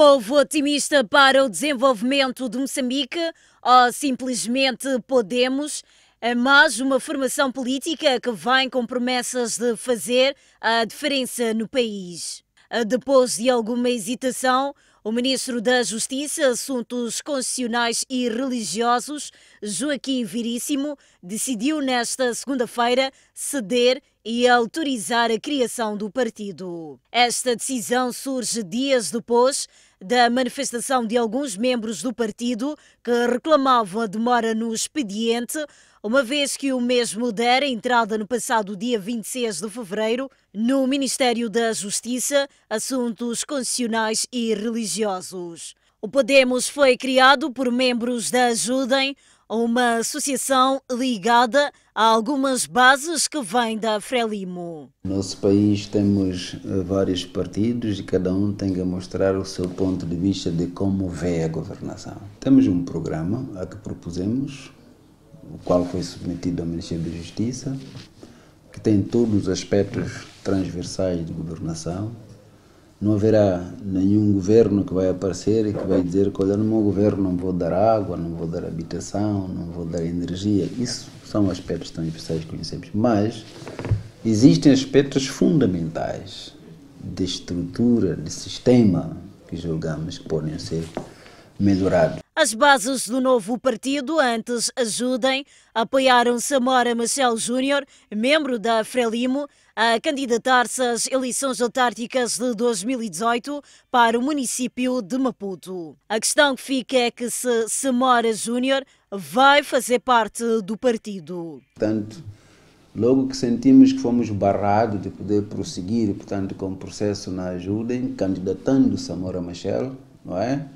povo otimista para o desenvolvimento de Moçambique ou simplesmente Podemos? é mais uma formação política que vem com promessas de fazer a diferença no país. É, depois de alguma hesitação, o ministro da Justiça, Assuntos Constitucionais e Religiosos, Joaquim Viríssimo, decidiu nesta segunda-feira ceder e autorizar a criação do partido. Esta decisão surge dias depois da manifestação de alguns membros do partido que reclamavam a demora no expediente, uma vez que o mesmo dera entrada no passado dia 26 de fevereiro no Ministério da Justiça, Assuntos Constitucionais e Religiosos. O Podemos foi criado por membros da Ajudem, uma associação ligada a algumas bases que vêm da Frelimo. No Nosso país temos eh, vários partidos e cada um tem que mostrar o seu ponto de vista de como vê a governação. Temos um programa a que propusemos, o qual foi submetido ao Ministério da Justiça, que tem todos os aspectos transversais de governação, não haverá nenhum governo que vai aparecer e que vai dizer que, olha, no meu governo não vou dar água, não vou dar habitação, não vou dar energia. Isso são aspectos tão especiais que conhecemos. Mas existem aspectos fundamentais de estrutura, de sistema que julgamos que podem ser melhorados. As bases do novo partido antes ajudem apoiaram Samora Machel Júnior, membro da Frelimo, a candidatar-se às eleições autárquicas de 2018 para o município de Maputo. A questão que fica é que se Samora Júnior vai fazer parte do partido. Portanto, logo que sentimos que fomos barrados de poder prosseguir, portanto, com o processo na ajuda, candidatando Samora Machel, não é?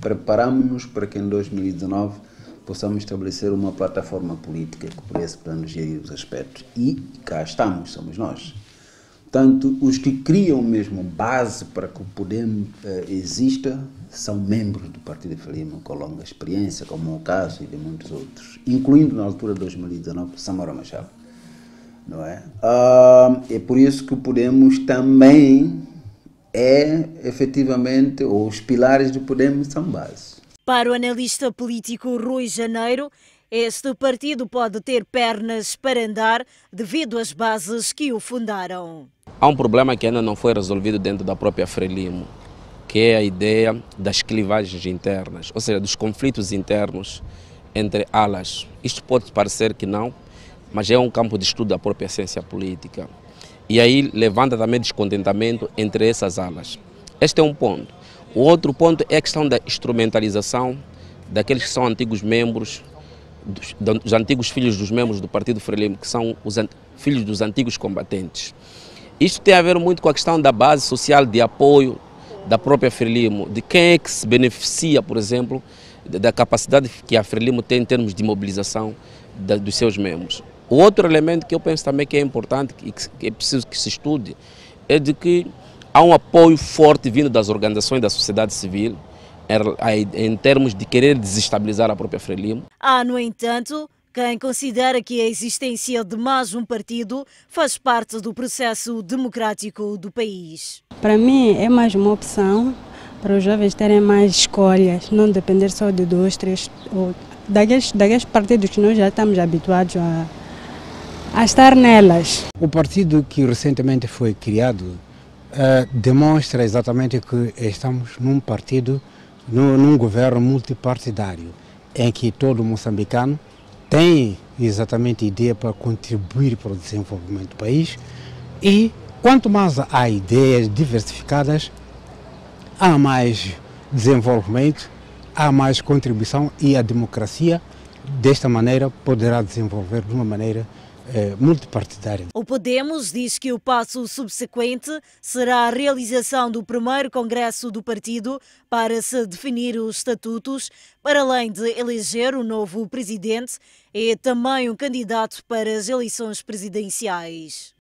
preparámos nos para que em 2019 possamos estabelecer uma plataforma política que pudesse planejar os aspectos. E cá estamos, somos nós. Portanto, os que criam mesmo base para que o poder eh, exista são membros do Partido de Frelimo com longa experiência, como é o caso e de muitos outros, incluindo na altura de 2019 Samora Machado. Não é? Ah, é por isso que podemos também é efetivamente, os pilares do Podemos são base. Para o analista político Rui Janeiro, este partido pode ter pernas para andar devido às bases que o fundaram. Há um problema que ainda não foi resolvido dentro da própria Frelimo, que é a ideia das clivagens internas, ou seja, dos conflitos internos entre alas. Isto pode parecer que não, mas é um campo de estudo da própria ciência política. E aí levanta também descontentamento entre essas alas. Este é um ponto. O outro ponto é a questão da instrumentalização daqueles que são antigos membros, dos, dos antigos filhos dos membros do Partido Frelimo, que são os an, filhos dos antigos combatentes. Isto tem a ver muito com a questão da base social de apoio da própria Frelimo, de quem é que se beneficia, por exemplo, da capacidade que a Frelimo tem em termos de mobilização da, dos seus membros. O outro elemento que eu penso também que é importante e que, é preciso que se estude é de que há um apoio forte vindo das organizações da sociedade civil em, termos de querer desestabilizar a própria Frelimo. Há, ah, no entanto, quem considera que a existência de mais um partido faz parte do processo democrático do país. Para mim, é mais uma opção para os jovens terem mais escolhas, não depender só de dois, três, ou daqueles, daqueles partidos que nós já estamos habituados a a estar nelas. O partido que recentemente foi criado uh, demonstra exatamente que estamos num partido, num, num governo multipartidário, em que todo moçambicano tem exatamente ideia para contribuir para o desenvolvimento do país e quanto mais há ideias diversificadas, há mais desenvolvimento, há mais contribuição e a democracia desta maneira poderá desenvolver de uma maneira é, multipartidária. O Podemos diz que o passo subsequente será a realização do primeiro congresso do partido para se definir os estatutos, para além de eleger o novo presidente e é também um candidato para as eleições presidenciais.